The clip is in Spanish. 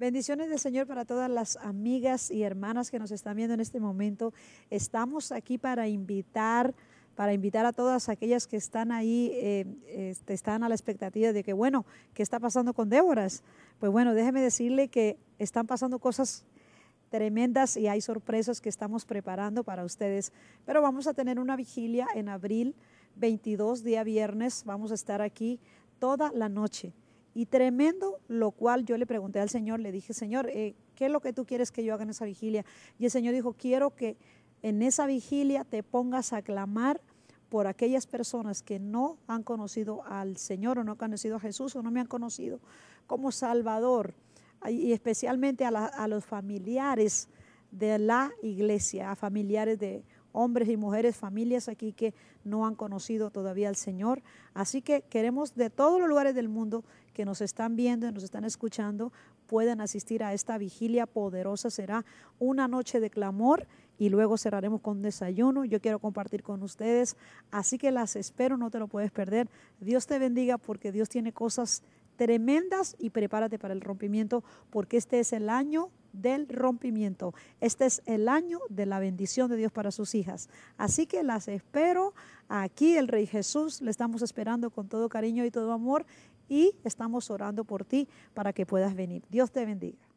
Bendiciones del Señor para todas las amigas y hermanas que nos están viendo en este momento. Estamos aquí para invitar para invitar a todas aquellas que están ahí, eh, este, están a la expectativa de que, bueno, ¿qué está pasando con Déboras? Pues bueno, déjeme decirle que están pasando cosas tremendas y hay sorpresas que estamos preparando para ustedes. Pero vamos a tener una vigilia en abril 22, día viernes. Vamos a estar aquí toda la noche. Y tremendo, lo cual yo le pregunté al Señor, le dije, Señor, eh, ¿qué es lo que tú quieres que yo haga en esa vigilia? Y el Señor dijo, quiero que en esa vigilia te pongas a clamar por aquellas personas que no han conocido al Señor o no han conocido a Jesús o no me han conocido como Salvador y especialmente a los familiares de la iglesia, a familiares de hombres y mujeres, familias aquí que no han conocido todavía al Señor. Así que queremos de todos los lugares del mundo que nos están viendo y nos están escuchando puedan asistir a esta vigilia poderosa. Será una noche de clamor y luego cerraremos con desayuno. Yo quiero compartir con ustedes, así que las espero, no te lo puedes perder. Dios te bendiga porque Dios tiene cosas tremendas y prepárate para el rompimiento porque este es el año del rompimiento. Este es el año de la bendición de Dios para sus hijas. Así que las espero aquí, el Rey Jesús, le estamos esperando con todo cariño y todo amor y estamos orando por ti para que puedas venir. Dios te bendiga.